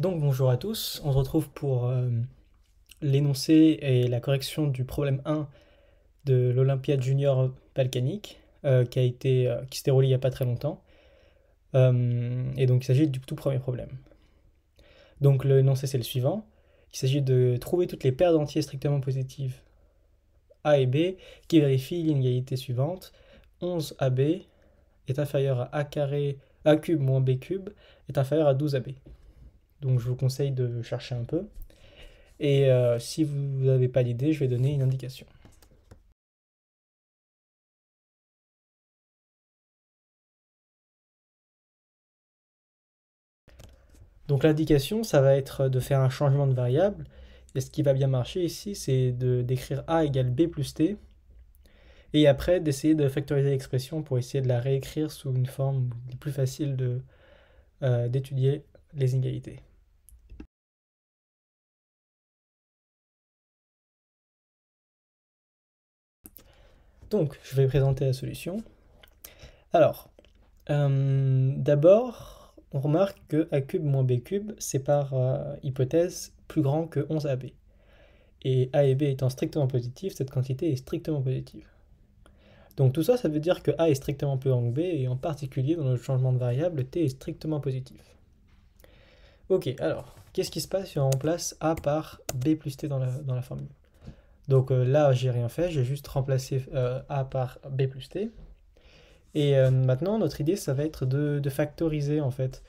Donc bonjour à tous, on se retrouve pour euh, l'énoncé et la correction du problème 1 de l'Olympiade junior balkanique euh, qui, a été, euh, qui s'est déroulé il n'y a pas très longtemps. et donc il s'agit du tout premier problème. Donc l'énoncé c'est le suivant. Il s'agit de trouver toutes les paires d'entiers strictement positives A et B qui vérifient l'inégalité suivante. 11AB est inférieur à A, carré, A cube moins B cube est inférieur à 12AB. Donc je vous conseille de chercher un peu. Et euh, si vous n'avez pas l'idée, je vais donner une indication. Donc l'indication, ça va être de faire un changement de variable. Et ce qui va bien marcher ici, c'est de d'écrire a égale b plus t. Et après, d'essayer de factoriser l'expression pour essayer de la réécrire sous une forme plus facile euh, d'étudier les inégalités. Donc, je vais présenter la solution. Alors, euh, d'abord, on remarque que a cube moins b cube, c'est par euh, hypothèse plus grand que 11ab. Et a et b étant strictement positifs, cette quantité est strictement positive. Donc tout ça, ça veut dire que a est strictement plus grand que b, et en particulier dans le changement de variable, t est strictement positif. Ok, alors, qu'est-ce qui se passe si on remplace a par b plus t dans la formule donc là, euh, là, j'ai rien fait, j'ai juste remplacé euh, A par B plus T. Et euh, maintenant, notre idée, ça va être de, factoriser, en fait,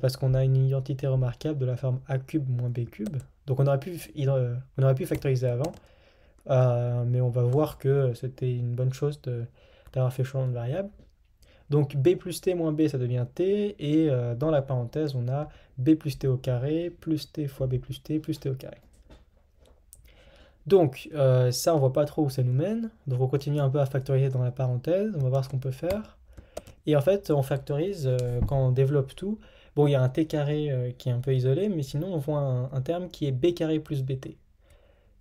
parce qu'on a une identité remarquable de la forme A cube moins B cube. Donc on aurait pu, on aurait pu factoriser avant, mais on va voir que c'était une bonne chose d'avoir fait changement de variable. Donc B plus T moins B, ça devient T, et dans la parenthèse, on a B plus T au carré, plus T fois B plus T, plus T au carré. Donc, euh, ça, on voit pas trop où ça nous mène. Donc, on continue un peu à factoriser dans la parenthèse. On va voir ce qu'on peut faire. Et en fait, on factorise euh, quand on développe tout. Bon, il y a un t carré euh, qui est un peu isolé, mais sinon, on voit un, terme qui est b carré plus bt.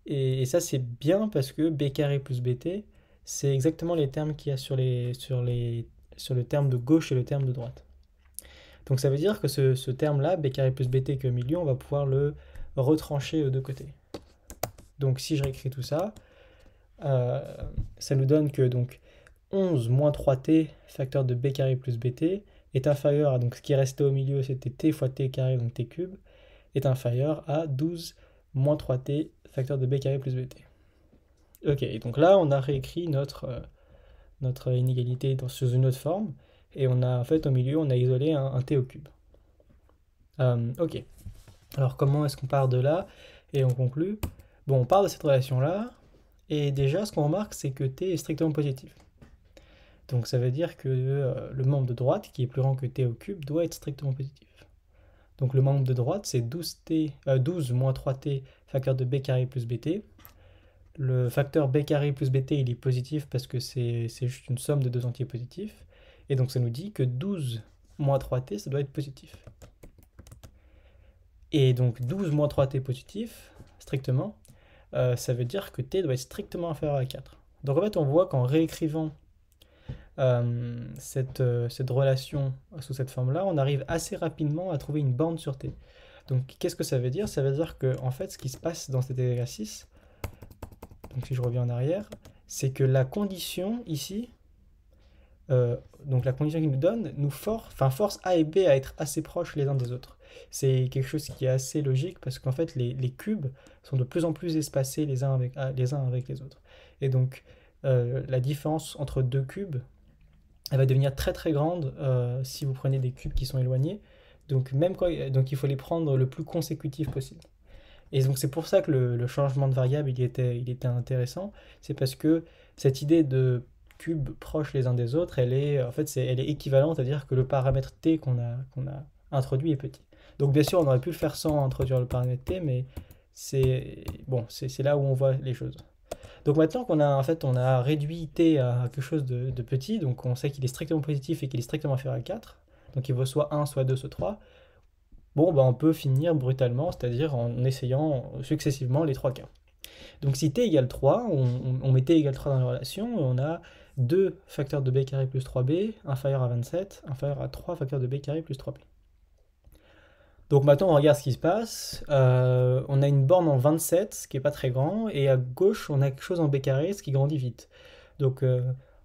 Et, ça, c'est bien parce que b carré plus bt, c'est exactement les termes qu'il y a sur, les, sur, les, sur le terme de gauche et le terme de droite. Donc, ça veut dire que ce, terme-là, b carré plus bt que milieu, on va pouvoir le retrancher aux deux côtés. Donc si je réécris tout ça, euh, ça nous donne que donc 11 moins 3t facteur de b carré plus bt est inférieur à donc ce qui restait au milieu c'était t fois t carré donc t cube est inférieur à 12 moins 3t facteur de b carré plus bt. Ok, donc là on a réécrit notre, euh, notre inégalité dans, sous une autre forme et on a en fait au milieu on a isolé un, t au cube. Euh, ok, alors comment est-ce qu'on part de là et on conclut Bon, on part de cette relation-là, et déjà, ce qu'on remarque, c'est que T est strictement positif. Donc ça veut dire que euh, le membre de droite, qui est plus grand que T au cube, doit être strictement positif. Donc le membre de droite, c'est 12t, euh, moins 3t facteur de b carré plus bt. Le facteur b carré plus bt, il est positif parce que c'est juste une somme de deux entiers positifs. Et donc ça nous dit que 12 moins 3t, ça doit être positif. Et donc 12 moins 3t positif, strictement, euh, ça veut dire que t doit être strictement inférieur à 4. Donc en fait, on voit qu'en réécrivant euh, euh, cette, relation sous cette forme-là, on arrive assez rapidement à trouver une bande sur t. Donc qu'est-ce que ça veut dire Ça veut dire que fait, ce qui se passe dans cet exercice, donc si je reviens en arrière, c'est que la condition ici, donc la condition qu'il nous donne, nous for force A et B à être assez proches les uns des autres. C'est quelque chose qui est assez logique parce qu'en fait, les, cubes sont de plus en plus espacés les uns avec ah, les, uns avec les autres. Et donc, euh, la différence entre deux cubes, elle va devenir très très grande euh, si vous prenez des cubes qui sont éloignés. Donc, même donc il faut les prendre le plus consécutif possible. Et donc c'est pour ça que le, changement de variable il était, intéressant, c'est parce que cette idée de cubes proches les uns des autres, elle est en fait c'est, elle est équivalente à dire que le paramètre t qu'on a introduit est petit. Donc bien sûr, on aurait pu le faire sans introduire le paramètre T, mais c'est bon, c'est là où on voit les choses. Donc maintenant qu'on a en fait on a réduit t à quelque chose de, petit, donc on sait qu'il est strictement positif et qu'il est strictement inférieur à 4, donc il vaut soit 1, soit 2, soit 3, bon ben on peut finir brutalement, c'est-à-dire en essayant successivement les trois cas. Donc si t égale 3, on, met t égale 3 dans la relation, on a 2 facteurs de b carré plus 3b inférieur à 27, inférieur à 3 facteurs de b carré plus 3b. Donc maintenant, on regarde ce qui se passe. Euh, on a une borne en 27, ce qui n'est pas très grand, et à gauche, on a quelque chose en B carré, ce qui grandit vite. Donc euh,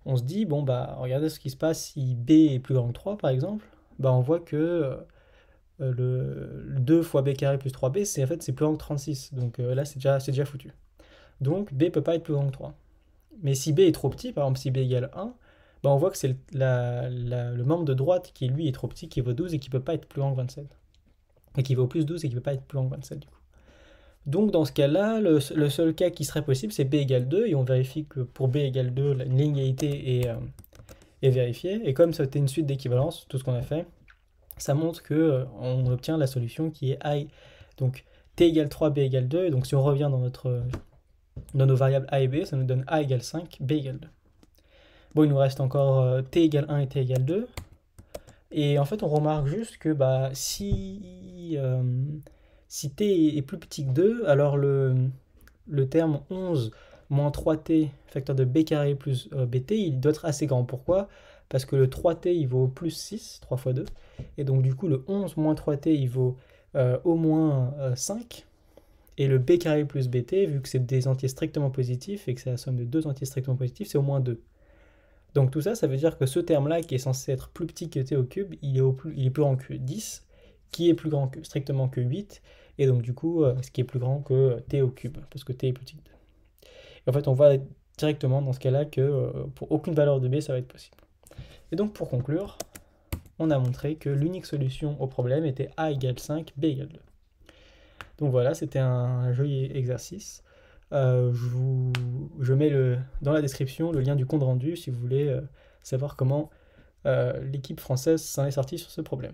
on se dit, bon, bah, regardez ce qui se passe si B est plus grand que 3, par exemple. Bah, on voit que euh, le, 2 fois B carré plus 3B, c'est en fait c'est plus grand que 36. Donc là, c'est déjà, déjà foutu. Donc B peut pas être plus grand que 3. Mais si B est trop petit, par exemple, si B égale 1, bah, on voit que c'est le, le membre de droite qui, lui, est trop petit, qui vaut 12 et qui ne peut pas être plus grand que 27 et qui vaut plus 12 et qui ne peut pas être plus long que 27 du coup. Donc dans ce cas-là, le, seul cas qui serait possible, c'est b égale 2, et on vérifie que pour b égale 2, l'inégalité euh, est, vérifiée, et comme c'était une suite d'équivalence, tout ce qu'on a fait, ça montre qu'on euh, obtient la solution qui est i. Donc t égale 3, b égale 2, et donc si on revient dans, notre, dans nos variables a et b, ça nous donne a égale 5, b égale 2. Bon, il nous reste encore euh, t égale 1 et t égale 2, et en fait, on remarque juste que bah, si, euh, t est plus petit que 2, alors le, le terme 11 moins 3t facteur de b carré plus euh, bt, il doit être assez grand. Pourquoi Parce que le 3t, il vaut plus 6, 3 fois 2. Et donc du coup, le 11 moins 3t, il vaut euh, au moins 5. Et le b carré plus bt, vu que c'est des entiers strictement positifs et que c'est la somme de deux entiers strictement positifs, c'est au moins 2. Donc tout ça, ça veut dire que ce terme-là, qui est censé être plus petit que t au cube, il est, plus, grand que 10, qui est plus grand que, strictement que 8, et donc du coup, euh, ce qui est plus grand que euh, t au cube, parce que t est plus petit. Et en fait, on voit directement dans ce cas-là que euh, pour aucune valeur de b, ça va être possible. Et donc pour conclure, on a montré que l'unique solution au problème était a égale 5, b égale 2. Donc voilà, c'était un joli exercice. Euh, je, mets dans la description le lien du compte rendu si vous voulez euh, savoir comment euh, l'équipe française s'en est sortie sur ce problème.